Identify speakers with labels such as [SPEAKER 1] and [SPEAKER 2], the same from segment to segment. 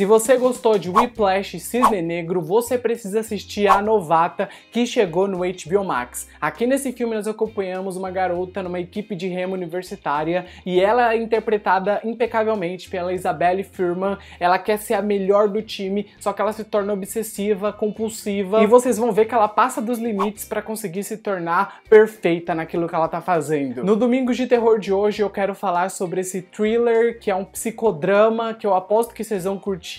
[SPEAKER 1] Se você gostou de Whiplash e Cisne Negro, você precisa assistir A Novata, que chegou no HBO Max. Aqui nesse filme nós acompanhamos uma garota numa equipe de remo universitária e ela é interpretada impecavelmente pela Isabelle Firman. Ela quer ser a melhor do time, só que ela se torna obsessiva, compulsiva e vocês vão ver que ela passa dos limites para conseguir se tornar perfeita naquilo que ela tá fazendo. No Domingos de Terror de hoje eu quero falar sobre esse thriller que é um psicodrama que eu aposto que vocês vão curtir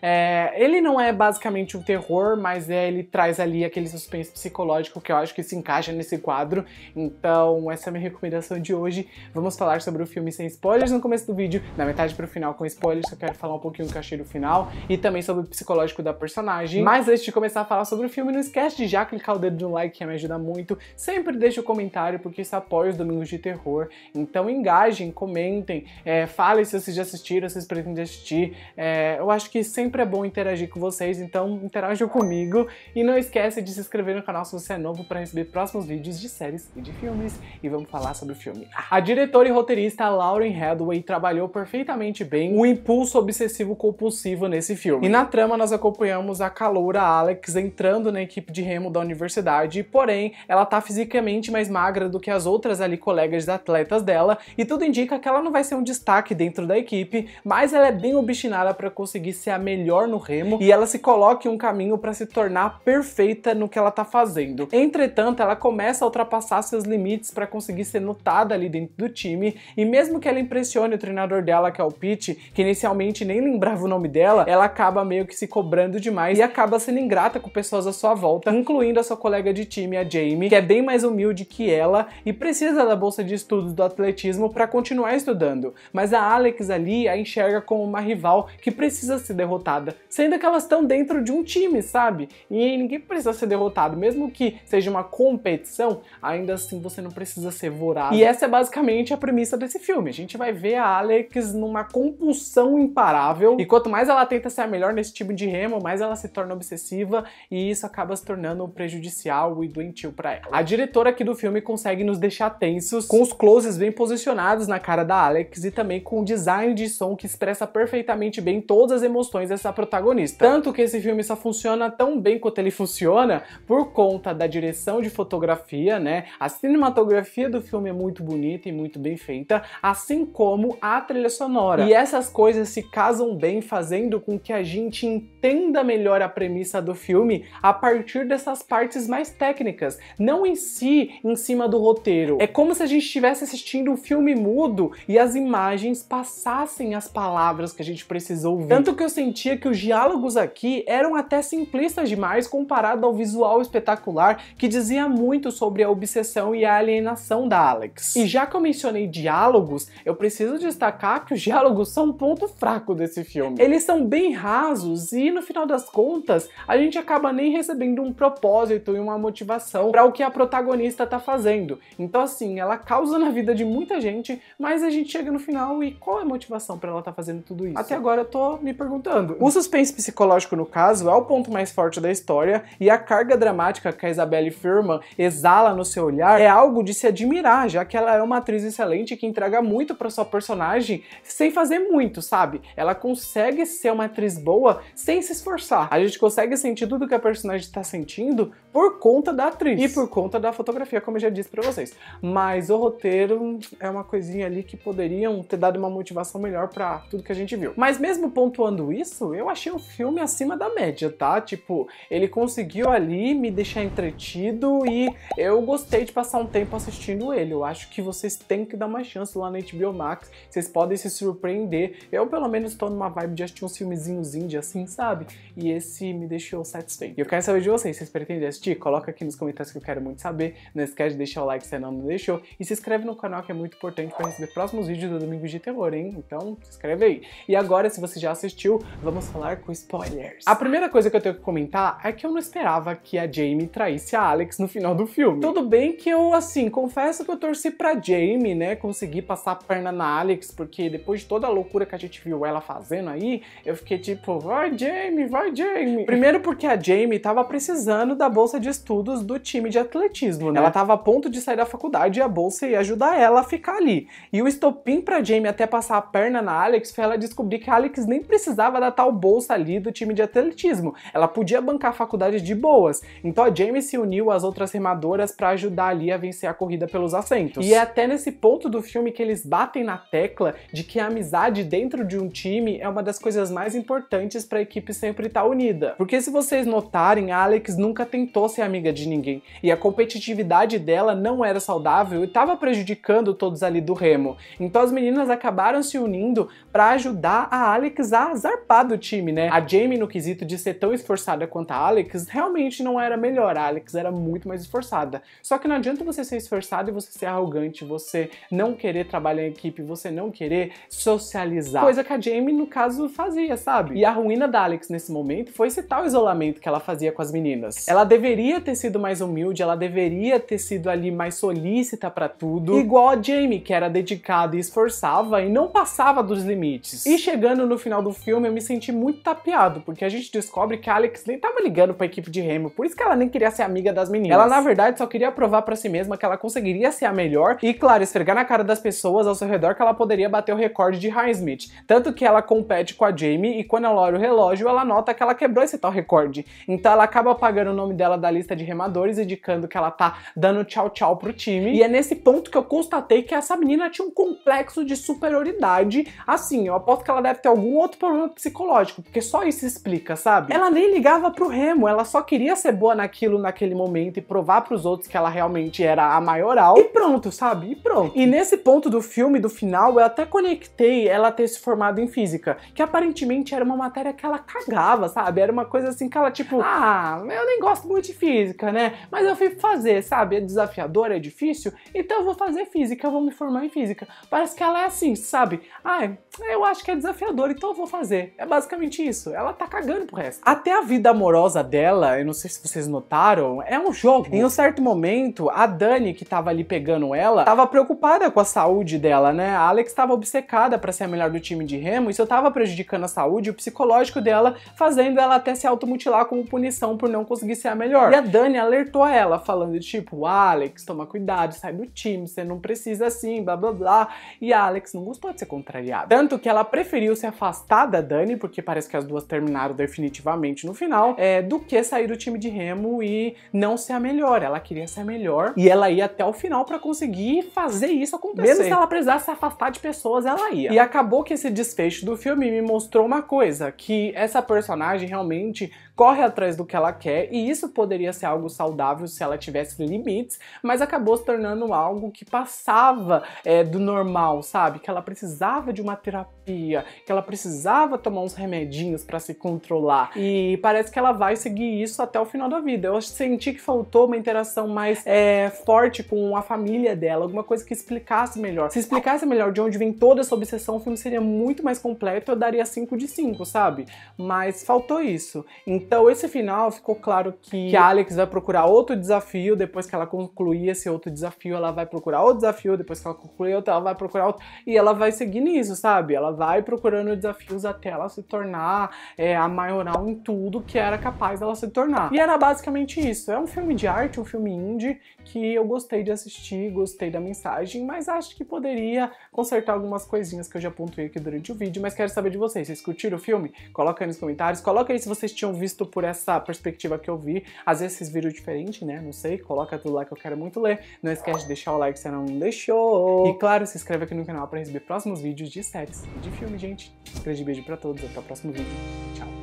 [SPEAKER 1] é, ele não é basicamente um terror, mas é, ele traz ali aquele suspense psicológico que eu acho que se encaixa nesse quadro. Então, essa é a minha recomendação de hoje. Vamos falar sobre o filme sem spoilers no começo do vídeo, na metade pro final com spoilers, que eu quero falar um pouquinho do que achei do final e também sobre o psicológico da personagem. Mas antes de começar a falar sobre o filme, não esquece de já clicar o dedo no like, que me ajuda muito. Sempre deixa o um comentário, porque isso apoia os domingos de terror. Então, engajem, comentem, é, falem se vocês já assistiram, se vocês pretendem assistir. É, eu acho acho que sempre é bom interagir com vocês, então interajam comigo. E não esquece de se inscrever no canal se você é novo para receber próximos vídeos de séries e de filmes. E vamos falar sobre o filme. A diretora e roteirista Lauren Hadway trabalhou perfeitamente bem o impulso obsessivo compulsivo nesse filme. E na trama nós acompanhamos a caloura Alex entrando na equipe de remo da universidade, porém ela tá fisicamente mais magra do que as outras ali colegas atletas dela, e tudo indica que ela não vai ser um destaque dentro da equipe, mas ela é bem obstinada para conseguir conseguir ser a melhor no remo e ela se coloque um caminho para se tornar perfeita no que ela tá fazendo. Entretanto, ela começa a ultrapassar seus limites para conseguir ser notada ali dentro do time e mesmo que ela impressione o treinador dela, que é o Pete, que inicialmente nem lembrava o nome dela, ela acaba meio que se cobrando demais e acaba sendo ingrata com pessoas à sua volta, incluindo a sua colega de time, a Jamie, que é bem mais humilde que ela e precisa da bolsa de estudos do atletismo para continuar estudando. Mas a Alex ali a enxerga como uma rival que precisa precisa ser derrotada, sendo que elas estão dentro de um time, sabe? E ninguém precisa ser derrotado, mesmo que seja uma competição, ainda assim você não precisa ser vorado. E essa é basicamente a premissa desse filme. A gente vai ver a Alex numa compulsão imparável, e quanto mais ela tenta ser a melhor nesse tipo de remo, mais ela se torna obsessiva e isso acaba se tornando prejudicial e doentio para ela. A diretora aqui do filme consegue nos deixar tensos, com os closes bem posicionados na cara da Alex e também com um design de som que expressa perfeitamente bem todas emoções dessa protagonista. Tá. Tanto que esse filme só funciona tão bem quanto ele funciona por conta da direção de fotografia, né? A cinematografia do filme é muito bonita e muito bem feita, assim como a trilha sonora. E essas coisas se casam bem, fazendo com que a gente entenda melhor a premissa do filme a partir dessas partes mais técnicas, não em si, em cima do roteiro. É como se a gente estivesse assistindo um filme mudo e as imagens passassem as palavras que a gente precisa ouvir. Tanto tanto que eu sentia que os diálogos aqui eram até simplistas demais comparado ao visual espetacular que dizia muito sobre a obsessão e a alienação da Alex. E já que eu mencionei diálogos, eu preciso destacar que os diálogos são um ponto fraco desse filme. Eles são bem rasos e no final das contas, a gente acaba nem recebendo um propósito e uma motivação para o que a protagonista tá fazendo. Então assim, ela causa na vida de muita gente, mas a gente chega no final e qual é a motivação para ela tá fazendo tudo isso? Até agora eu tô me perguntando. O suspense psicológico, no caso, é o ponto mais forte da história e a carga dramática que a Isabelle Firman exala no seu olhar é algo de se admirar, já que ela é uma atriz excelente que entrega muito para sua personagem sem fazer muito, sabe? Ela consegue ser uma atriz boa sem se esforçar. A gente consegue sentir tudo que a personagem está sentindo por conta da atriz e por conta da fotografia, como eu já disse para vocês. Mas o roteiro é uma coisinha ali que poderiam ter dado uma motivação melhor para tudo que a gente viu. Mas mesmo pontuando isso, eu achei um filme acima da média, tá? Tipo, ele conseguiu ali me deixar entretido e eu gostei de passar um tempo assistindo ele. Eu acho que vocês têm que dar uma chance lá na HBO Max, vocês podem se surpreender. Eu, pelo menos, tô numa vibe de assistir uns filmezinhos indie assim, sabe? E esse me deixou satisfeito. E eu quero saber de vocês, vocês pretendem assistir? Coloca aqui nos comentários que eu quero muito saber. Não esquece de deixar o like se ainda não deixou. E se inscreve no canal que é muito importante para receber próximos vídeos do Domingo de Terror, hein? Então, se inscreve aí. E agora, se você já assistiu, assistiu, vamos falar com spoilers. A primeira coisa que eu tenho que comentar é que eu não esperava que a Jamie traísse a Alex no final do filme. Tudo bem que eu, assim, confesso que eu torci pra Jamie, né, conseguir passar a perna na Alex, porque depois de toda a loucura que a gente viu ela fazendo aí, eu fiquei tipo, vai Jamie, vai Jamie. Primeiro porque a Jamie tava precisando da bolsa de estudos do time de atletismo, né? Ela tava a ponto de sair da faculdade e a bolsa ia ajudar ela a ficar ali. E o estopim pra Jamie até passar a perna na Alex foi ela descobrir que a Alex nem precisa precisava da tal bolsa ali do time de atletismo. Ela podia bancar a faculdade de boas. Então a Jamie se uniu às outras remadoras para ajudar ali a vencer a corrida pelos assentos. E é até nesse ponto do filme que eles batem na tecla de que a amizade dentro de um time é uma das coisas mais importantes para a equipe sempre estar tá unida. Porque se vocês notarem, a Alex nunca tentou ser amiga de ninguém e a competitividade dela não era saudável e estava prejudicando todos ali do remo. Então as meninas acabaram se unindo para ajudar a Alex a zarpar do o time, né? A Jamie, no quesito de ser tão esforçada quanto a Alex, realmente não era melhor. A Alex era muito mais esforçada. Só que não adianta você ser esforçado e você ser arrogante, você não querer trabalhar em equipe, você não querer socializar. Coisa que a Jamie, no caso, fazia, sabe? E a ruína da Alex nesse momento foi esse tal isolamento que ela fazia com as meninas. Ela deveria ter sido mais humilde, ela deveria ter sido ali mais solícita para tudo, igual a Jamie, que era dedicada e esforçava e não passava dos limites. E chegando no final do filme, eu me senti muito tapeado, porque a gente descobre que a Alex nem tava ligando pra equipe de Hamilton, por isso que ela nem queria ser amiga das meninas. Ela, na verdade, só queria provar para si mesma que ela conseguiria ser a melhor e, claro, esfregar na cara das pessoas ao seu redor que ela poderia bater o recorde de Highsmith. Tanto que ela compete com a Jamie e quando ela olha o relógio, ela nota que ela quebrou esse tal recorde. Então ela acaba apagando o nome dela da lista de remadores, indicando que ela tá dando tchau tchau pro time. E é nesse ponto que eu constatei que essa menina tinha um complexo de superioridade. Assim, eu aposto que ela deve ter algum outro problema psicológico, porque só isso explica, sabe? Ela nem ligava pro Remo, ela só queria ser boa naquilo naquele momento e provar pros outros que ela realmente era a maioral. E pronto, sabe? E pronto. E nesse ponto do filme, do final, eu até conectei ela ter se formado em física, que aparentemente era uma matéria que ela cagava, sabe? Era uma coisa assim que ela tipo, ah, eu nem gosto muito de física, né? Mas eu fui fazer, sabe? É desafiador, é difícil, então eu vou fazer física, eu vou me formar em física. Parece que ela é assim, sabe? Ah, eu acho que é desafiador, então eu vou fazer fazer. É basicamente isso. Ela tá cagando pro resto. Até a vida amorosa dela, eu não sei se vocês notaram, é um jogo. Em um certo momento, a Dani, que tava ali pegando ela, tava preocupada com a saúde dela, né? A Alex tava obcecada para ser a melhor do time de remo, e isso tava prejudicando a saúde e o psicológico dela, fazendo ela até se automutilar como punição por não conseguir ser a melhor. E a Dani alertou ela, falando tipo, Alex, toma cuidado, sai do time, você não precisa assim, blá blá blá. E a Alex não gostou de ser contrariada. Tanto que ela preferiu se afastar da Dani, porque parece que as duas terminaram definitivamente no final, é, do que sair do time de remo e não ser a melhor. Ela queria ser a melhor e ela ia até o final para conseguir fazer isso acontecer. Mesmo se ela precisasse se afastar de pessoas, ela ia. E acabou que esse desfecho do filme me mostrou uma coisa, que essa personagem realmente corre atrás do que ela quer, e isso poderia ser algo saudável se ela tivesse limites, mas acabou se tornando algo que passava é, do normal, sabe? Que ela precisava de uma terapia, que ela precisava tomar uns remedinhos para se controlar. E parece que ela vai seguir isso até o final da vida. Eu senti que faltou uma interação mais é, forte com a família dela, alguma coisa que explicasse melhor. Se explicasse melhor de onde vem toda essa obsessão, o filme seria muito mais completo. Eu daria 5 de 5, sabe? Mas faltou isso. Então, então, esse final ficou claro que, que a Alex vai procurar outro desafio. Depois que ela concluir esse outro desafio, ela vai procurar outro desafio. Depois que ela concluir outro, ela vai procurar outro. E ela vai seguir nisso, sabe? Ela vai procurando desafios até ela se tornar é, a maioral em tudo que era capaz dela se tornar. E era basicamente isso. É um filme de arte, um filme indie, que eu gostei de assistir, gostei da mensagem, mas acho que poderia consertar algumas coisinhas que eu já pontuei aqui durante o vídeo. Mas quero saber de vocês. Vocês curtiram o filme? Coloca aí nos comentários. Coloca aí se vocês tinham visto visto por essa perspectiva que eu vi. Às vezes vocês viram diferente, né? Não sei, coloca tudo lá que eu quero muito ler. Não esquece de deixar o like se não deixou. E claro, se inscreve aqui no canal para receber próximos vídeos de séries e de filme, gente. um Grande beijo para todos, até o próximo vídeo. Tchau.